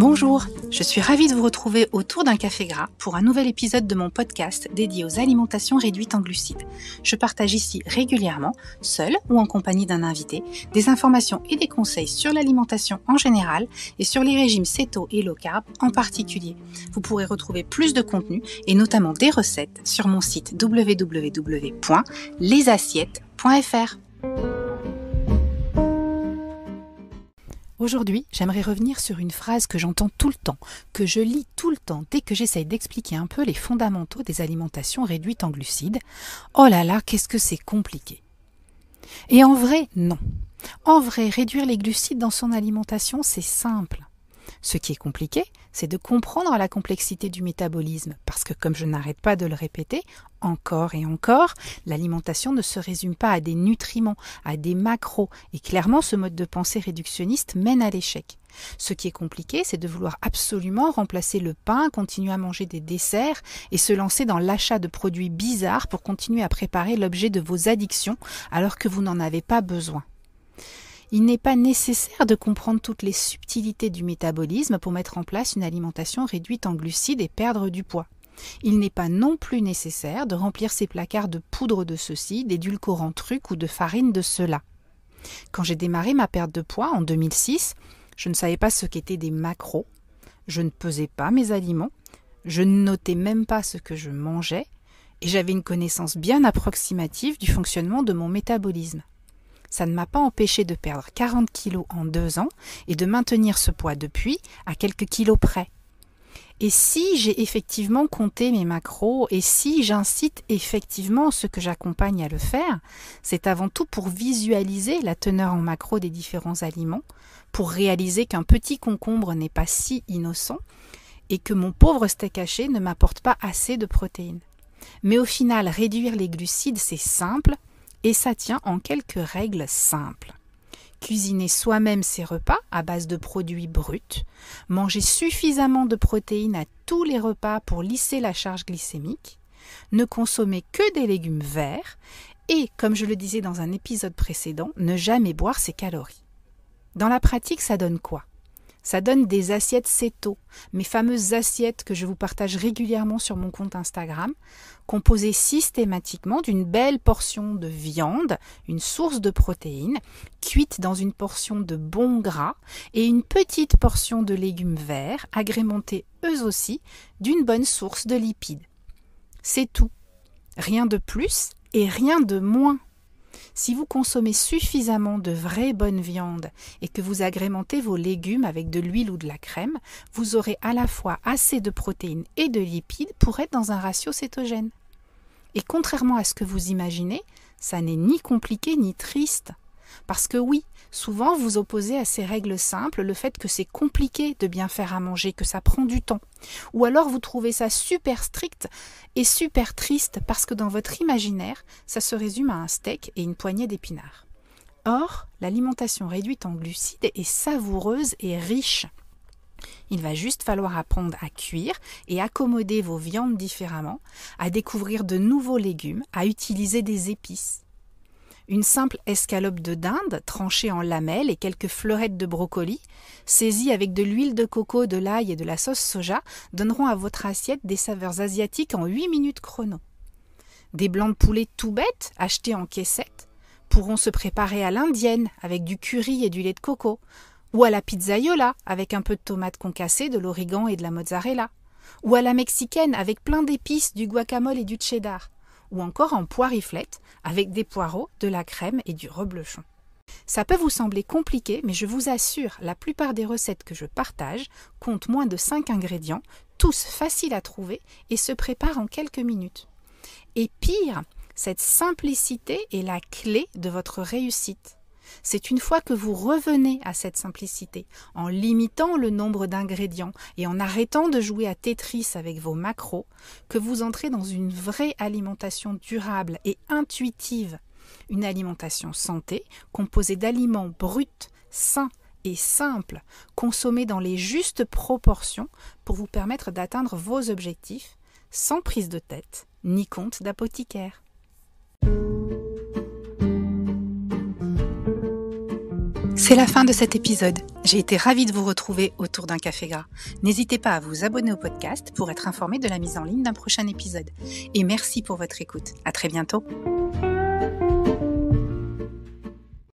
Bonjour, je suis ravie de vous retrouver autour d'un café gras pour un nouvel épisode de mon podcast dédié aux alimentations réduites en glucides. Je partage ici régulièrement, seul ou en compagnie d'un invité, des informations et des conseils sur l'alimentation en général et sur les régimes céto et low carb en particulier. Vous pourrez retrouver plus de contenu et notamment des recettes sur mon site www.lesassiettes.fr. Aujourd'hui, j'aimerais revenir sur une phrase que j'entends tout le temps, que je lis tout le temps dès que j'essaye d'expliquer un peu les fondamentaux des alimentations réduites en glucides. Oh là là, qu'est-ce que c'est compliqué. Et en vrai, non. En vrai, réduire les glucides dans son alimentation, c'est simple. Ce qui est compliqué, c'est de comprendre la complexité du métabolisme, parce que comme je n'arrête pas de le répéter, encore et encore, l'alimentation ne se résume pas à des nutriments, à des macros, et clairement ce mode de pensée réductionniste mène à l'échec. Ce qui est compliqué, c'est de vouloir absolument remplacer le pain, continuer à manger des desserts et se lancer dans l'achat de produits bizarres pour continuer à préparer l'objet de vos addictions alors que vous n'en avez pas besoin. Il n'est pas nécessaire de comprendre toutes les subtilités du métabolisme pour mettre en place une alimentation réduite en glucides et perdre du poids. Il n'est pas non plus nécessaire de remplir ses placards de poudre de ceci, d'édulcorant truc ou de farine de cela. Quand j'ai démarré ma perte de poids en 2006, je ne savais pas ce qu'étaient des macros, je ne pesais pas mes aliments, je ne notais même pas ce que je mangeais, et j'avais une connaissance bien approximative du fonctionnement de mon métabolisme ça ne m'a pas empêché de perdre 40 kilos en deux ans et de maintenir ce poids depuis à quelques kilos près. Et si j'ai effectivement compté mes macros, et si j'incite effectivement ceux que j'accompagne à le faire, c'est avant tout pour visualiser la teneur en macros des différents aliments, pour réaliser qu'un petit concombre n'est pas si innocent, et que mon pauvre steak haché ne m'apporte pas assez de protéines. Mais au final, réduire les glucides, c'est simple, et ça tient en quelques règles simples. Cuisiner soi-même ses repas à base de produits bruts, manger suffisamment de protéines à tous les repas pour lisser la charge glycémique, ne consommer que des légumes verts et, comme je le disais dans un épisode précédent, ne jamais boire ses calories. Dans la pratique, ça donne quoi ça donne des assiettes céto, mes fameuses assiettes que je vous partage régulièrement sur mon compte Instagram, composées systématiquement d'une belle portion de viande, une source de protéines, cuite dans une portion de bon gras et une petite portion de légumes verts, agrémentés eux aussi d'une bonne source de lipides. C'est tout. Rien de plus et rien de moins si vous consommez suffisamment de vraies bonnes viandes et que vous agrémentez vos légumes avec de l'huile ou de la crème, vous aurez à la fois assez de protéines et de lipides pour être dans un ratio cétogène. Et contrairement à ce que vous imaginez, ça n'est ni compliqué ni triste. Parce que oui, souvent vous opposez à ces règles simples le fait que c'est compliqué de bien faire à manger, que ça prend du temps. Ou alors vous trouvez ça super strict et super triste parce que dans votre imaginaire, ça se résume à un steak et une poignée d'épinards. Or, l'alimentation réduite en glucides est savoureuse et riche. Il va juste falloir apprendre à cuire et accommoder vos viandes différemment, à découvrir de nouveaux légumes, à utiliser des épices une simple escalope de dinde tranchée en lamelles et quelques fleurettes de brocoli, saisies avec de l'huile de coco, de l'ail et de la sauce soja, donneront à votre assiette des saveurs asiatiques en 8 minutes chrono. Des blancs de poulet tout bêtes, achetés en caissette, pourront se préparer à l'indienne avec du curry et du lait de coco, ou à la pizzaiola avec un peu de tomate concassée, de l'origan et de la mozzarella, ou à la mexicaine avec plein d'épices, du guacamole et du cheddar ou encore en poiriflette avec des poireaux, de la crème et du reblochon. Ça peut vous sembler compliqué, mais je vous assure, la plupart des recettes que je partage comptent moins de 5 ingrédients, tous faciles à trouver et se préparent en quelques minutes. Et pire, cette simplicité est la clé de votre réussite. C'est une fois que vous revenez à cette simplicité, en limitant le nombre d'ingrédients et en arrêtant de jouer à Tetris avec vos macros, que vous entrez dans une vraie alimentation durable et intuitive. Une alimentation santé, composée d'aliments bruts, sains et simples, consommés dans les justes proportions pour vous permettre d'atteindre vos objectifs, sans prise de tête ni compte d'apothicaire. C'est la fin de cet épisode. J'ai été ravie de vous retrouver autour d'un café gras. N'hésitez pas à vous abonner au podcast pour être informé de la mise en ligne d'un prochain épisode. Et merci pour votre écoute. À très bientôt.